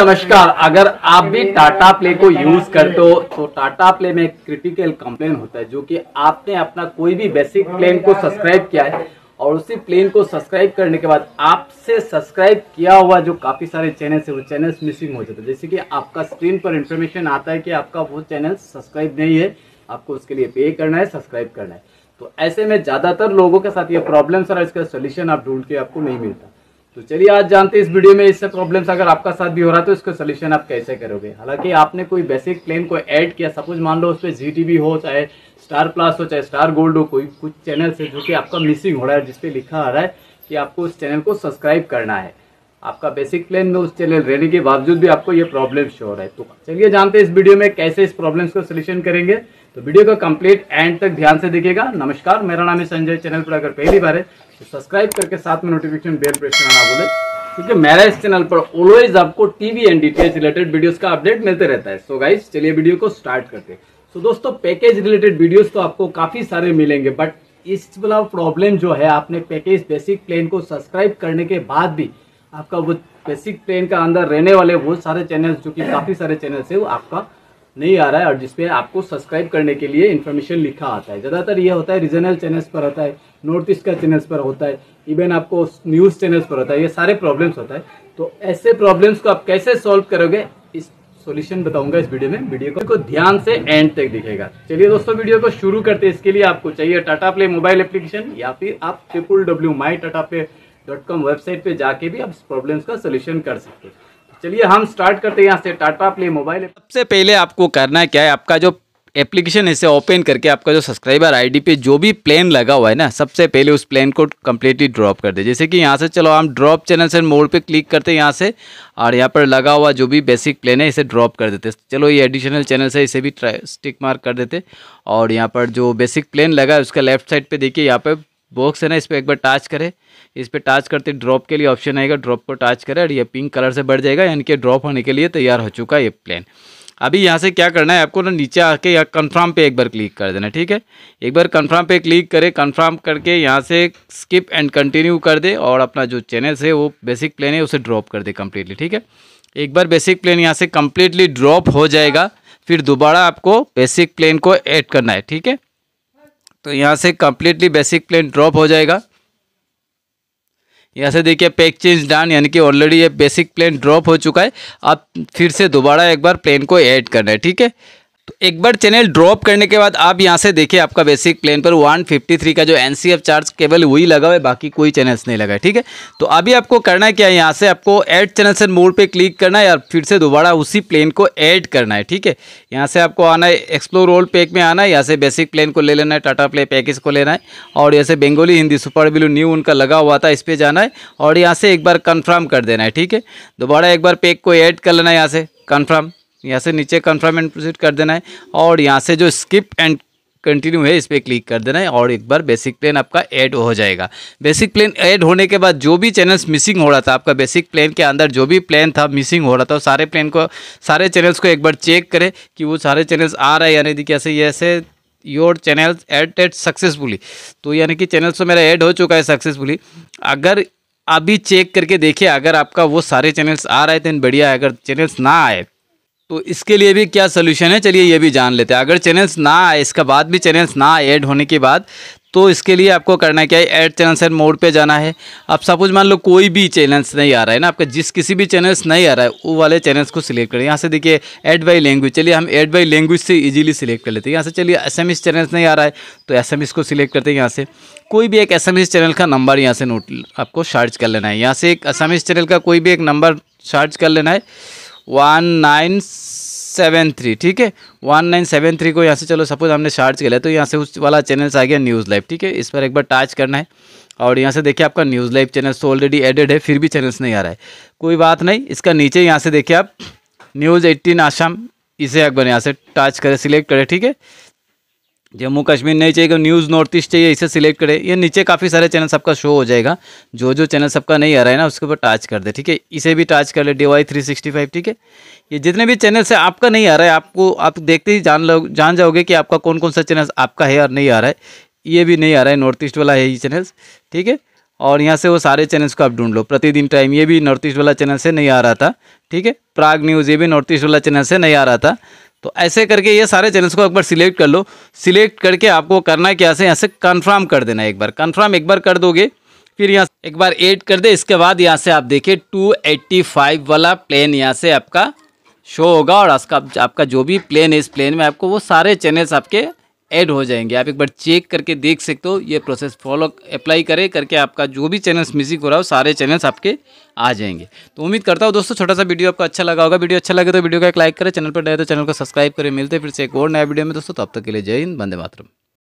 नमस्कार अगर आप भी टाटा प्ले को यूज करते हो तो टाटा प्ले में क्रिटिकल कंप्लेन होता है जो कि आपने अपना कोई भी बेसिक प्लेन को सब्सक्राइब किया है और उसी प्लेन को सब्सक्राइब करने के बाद आपसे सब्सक्राइब किया हुआ जो काफ़ी सारे चैनल है वो चैनल मिसिंग हो जाते हैं जैसे कि आपका स्क्रीन पर इंफॉर्मेशन आता है कि आपका वो चैनल सब्सक्राइब नहीं है आपको उसके लिए पे करना है सब्सक्राइब करना है तो ऐसे में ज़्यादातर लोगों के साथ ये प्रॉब्लम्स और इसका सोल्यूशन आप ढूंढ के आपको नहीं मिलता तो चलिए आज जानते हैं इस वीडियो में इससे प्रॉब्लम्स अगर आपका साथ भी हो रहा है तो इसका सोल्यूशन आप कैसे करोगे हालांकि आपने कोई बेसिक प्लेन को ऐड किया सपोज मान लो उस पर जी हो चाहे स्टार प्लस हो चाहे स्टार गोल्ड हो कोई कुछ चैनल से जो कि आपका मिसिंग हो रहा है जिसपे लिखा आ रहा है कि आपको उस चैनल को सब्सक्राइब करना है आपका बेसिक प्लेन में उस चैनल रहने के बावजूद भी आपको ये प्रॉब्लम शो हो रहा है तो चलिए जानते हैं इस वीडियो में कैसे इस प्रॉब्लम्स को सोल्यूशन करेंगे तो वीडियो का कंप्लीट एंड तक ध्यान से देखिएगा नमस्कार मेरा नाम है संजय चैनल पर अगर पहली बार है तो सब्सक्राइब करके साथ में नोटिफिकेशन बेल प्रेस करना ना भूलें क्योंकि मेरा इस चैनल पर ऑलवेज आपको TV and DTH related videos का अपडेट मिलते रहता है सो गाइज चलिए वीडियो को स्टार्ट करते हैं सो दोस्तों पैकेज रिलेटेड वीडियोज तो आपको काफ़ी सारे मिलेंगे बट इस वाला प्रॉब्लम जो है आपने पैकेज बेसिक प्लेन को सब्सक्राइब करने के बाद भी आपका वो बेसिक प्लेन का अंदर रहने वाले वो सारे चैनल्स जो कि काफ़ी सारे चैनल्स है वो आपका नहीं आ रहा है और जिसपे आपको सब्सक्राइब करने के लिए इन्फॉर्मेशन लिखा आता है ज़्यादातर ये होता है रीजनल चैनल्स पर होता है नॉर्थ ईस्ट का चैनल्स पर होता है इवन आपको न्यूज़ चैनल्स पर होता है ये सारे प्रॉब्लम्स होता है तो ऐसे प्रॉब्लम्स को आप कैसे सॉल्व करोगे इस सॉल्यूशन बताऊंगा इस वीडियो में वीडियो को ध्यान से एंड तक दिखेगा चलिए दोस्तों वीडियो को शुरू करते हैं इसके लिए आपको चाहिए टाटा प्ले मोबाइल एप्लीकेशन या फिर आप triple W my Tata Play dot com website पर जाके भी आप इस प्रॉब्लम्स का सोल्यूशन कर सकते हैं चलिए हम स्टार्ट करते हैं यहाँ से टाटा प्ले मोबाइल सबसे पहले आपको करना क्या है आपका जो एप्लीकेशन इसे ओपन करके आपका जो सब्सक्राइबर आईडी पे जो भी प्लान लगा हुआ है ना सबसे पहले उस प्लान को कम्प्लीटली ड्रॉप कर दे जैसे कि यहाँ से चलो हम ड्रॉप चैनल से मोड पे क्लिक करते हैं यहाँ से और यहाँ पर लगा हुआ जो भी बेसिक प्लान है इसे ड्रॉप कर देते चलो ये एडिशनल चैनल से इसे भी स्टिक मार्क कर देते और यहाँ पर जो बेसिक प्लान लगा है उसका लेफ्ट साइड पर देखिए यहाँ पर बॉक्स है ना इस पर एक बार टच करें इस पर टच करते ड्रॉप के लिए ऑप्शन आएगा ड्रॉप को टच करें और ये पिंक कलर से बढ़ जाएगा यानी कि ड्रॉप होने के लिए तैयार हो चुका है ये प्लेन अभी यहाँ से क्या करना है आपको ना नीचे आके यहाँ कन्फर्म पे एक बार क्लिक कर देना ठीक है एक बार कन्फर्म पे क्लिक करें कन्फर्म करके यहाँ से स्किप एंड कंटिन्यू कर दे और अपना जो चैनल है वो बेसिक प्लेन है उसे ड्रॉप कर दे कम्प्लीटली ठीक है एक बार बेसिक प्लेन यहाँ से कम्प्लीटली ड्रॉप हो जाएगा फिर दोबारा आपको बेसिक प्लेन को ऐड करना है ठीक है तो यहाँ से कम्प्लीटली बेसिक प्लेन ड्रॉप हो जाएगा यहाँ से देखिए पैक चेंज डन यानी कि ऑलरेडी ये बेसिक प्लेन ड्रॉप हो चुका है अब फिर से दोबारा एक बार प्लेन को ऐड करना है ठीक है तो एक बार चैनल ड्रॉप करने के बाद आप यहाँ से देखिए आपका बेसिक प्लेन पर 153 का जो एन चार्ज केबल वही लगा हुआ है बाकी कोई चैनल्स नहीं लगा है ठीक है तो अभी आपको करना है क्या है यहाँ से आपको ऐड चैनल से मोड पे क्लिक करना है और फिर से दोबारा उसी प्लेन को ऐड करना है ठीक है यहाँ से आपको आना है एक्सप्लोर रोल पैक में आना है यहाँ से बेसिक प्लेन को ले लेना है टाटा प्ले पैकेज को लेना है और यहाँ से Bengali Hindi super value new उनका लगा हुआ था इस पर जाना है और यहाँ से एक बार कन्फर्म कर देना है ठीक है दोबारा एक बार पैक को ऐड कर लेना है यहाँ से कन्फर्म यहाँ से नीचे कन्फर्म एंड प्रोसीड कर देना है और यहाँ से जो स्किप एंड कंटिन्यू है इस पर क्लिक कर देना है और एक बार बेसिक प्लान आपका ऐड हो जाएगा बेसिक प्लान ऐड होने के बाद जो भी चैनल्स मिसिंग हो रहा था आपका बेसिक प्लान के अंदर जो भी प्लान था मिसिंग हो रहा था सारे प्लान को सारे चैनल्स को एक बार चेक करें कि वो सारे चैनल्स आ रहे हैं यानी कि कैसे ऐसे your channel add add successfully तो यानी कि चैनल्स तो मेरा ऐड हो चुका है सक्सेसफुली अगर अभी चेक करके देखिए अगर आपका वो सारे चैनल्स आ रहे थे बढ़िया है अगर चैनल्स ना आए तो इसके लिए भी क्या सोल्यूशन है चलिए ये भी जान लेते हैं अगर चैनल्स ना आए इसका बाद भी चैनल्स ना ऐड होने के बाद तो इसके लिए आपको करना क्या है ऐड चैनल्स एंड मोड पे जाना है अब सपोज मान लो कोई भी चैनल्स नहीं आ रहा है ना आपका जिस किसी भी चैनल्स नहीं आ रहा है वो वाले चैनल्स को सिलेक्ट करें यहाँ से देखिए ऐड बाई लैंग्वेज चलिए हम ऐड बाई लैंग्वेज से इजीली सिलेक्ट कर लेते हैं यहाँ से चलिए एस एम चैनल्स नहीं आ रहा है तो एस एम को सिलेक्ट करते हैं यहाँ से कोई भी एक एस चैनल का नंबर यहाँ से नोट आपको सर्च कर लेना है यहाँ से एक एस चैनल का कोई भी एक नंबर सर्च कर लेना है वन नाइन सेवन थ्री ठीक है वन नाइन सेवन थ्री को यहाँ से चलो सपोज हमने सर्च किया तो यहाँ से उस वाला चैनल आ गया न्यूज़ लाइव ठीक है इस पर एक बार टच करना है और यहाँ से देखिए आपका न्यूज़ लाइव चैनल तो ऑलरेडी एडेड है फिर भी चैनल्स नहीं आ रहा है कोई बात नहीं इसका नीचे यहाँ से देखिए आप न्यूज़ एट्टीन आसाम इसे एक बार यहाँ से टच करें सिलेक्ट करें ठीक है जम्मू कश्मीर नहीं चाहिए न्यूज़ नॉर्थ ईस्ट चाहिए इसे सिलेक्ट करें ये नीचे काफ़ी सारे चैनल सबका शो हो जाएगा जो जो चैनल सबका नहीं आ रहा है ना उसके ऊपर टच कर दे ठीक है इसे भी टच कर ले D Y three sixty five ठीक है ये जितने भी चैनल से आपका नहीं आ रहा है आपको आप देखते ही जान लो जान जाओगे कि आपका कौन कौन सा चैनल आपका है और नहीं आ रहा है ये भी नहीं आ रहा है नॉर्थ ईस्ट वाला है ये चैनल्स ठीक है और यहाँ से वो सारे चैनल्स को आप ढूंढ लो प्रतिदिन टाइम ये भी नॉर्थ ईस्ट वाला चैनल से नहीं आ रहा था ठीक है प्राग न्यूज़ ये भी नॉर्थ ईस्ट वाला चैनल से नहीं आ रहा था तो ऐसे करके ये सारे चैनल्स को एक बार सिलेक्ट कर लो सिलेक्ट करके आपको करना क्या से यहाँ से कन्फर्म कर देना एक बार कन्फर्म एक बार कर दोगे फिर यहाँ एक बार ऐड कर दे इसके बाद यहाँ से आप देखिए 285 वाला प्लेन यहाँ से आपका शो होगा और आपका आपका जो भी प्लेन है इस प्लेन में आपको वो सारे चैनल्स आपके ऐड हो जाएंगे आप एक बार चेक करके देख सकते हो ये प्रोसेस फॉलो अप्लाई करें करके आपका जो भी चैनल्स मिसिंग हो रहा हो सारे चैनल्स आपके आ जाएंगे तो उम्मीद करता हूँ दोस्तों छोटा सा वीडियो आपको अच्छा लगा होगा वीडियो अच्छा लगे तो वीडियो का एक लाइक करें चैनल पर नए तो चैनल को सब्सक्राइब करें मिलते फिर से एक और नया वीडियो में दोस्तों तब तक के लिए जय हिंद बंदे मातरम